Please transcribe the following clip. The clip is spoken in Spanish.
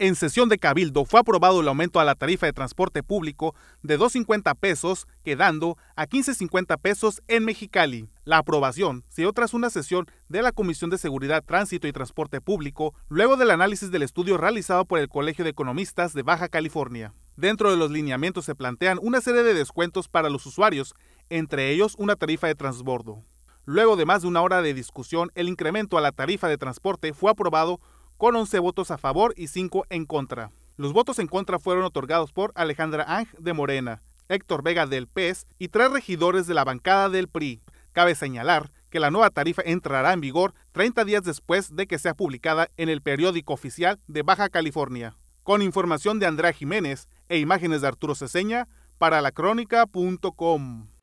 En sesión de Cabildo fue aprobado el aumento a la tarifa de transporte público de 2.50 pesos, quedando a 15.50 pesos en Mexicali. La aprobación se dio tras una sesión de la Comisión de Seguridad, Tránsito y Transporte Público, luego del análisis del estudio realizado por el Colegio de Economistas de Baja California. Dentro de los lineamientos se plantean una serie de descuentos para los usuarios, entre ellos una tarifa de transbordo. Luego de más de una hora de discusión, el incremento a la tarifa de transporte fue aprobado con 11 votos a favor y 5 en contra. Los votos en contra fueron otorgados por Alejandra Ang de Morena, Héctor Vega del PES y tres regidores de la bancada del PRI. Cabe señalar que la nueva tarifa entrará en vigor 30 días después de que sea publicada en el periódico oficial de Baja California. Con información de Andrea Jiménez e imágenes de Arturo Ceseña para lacrónica.com.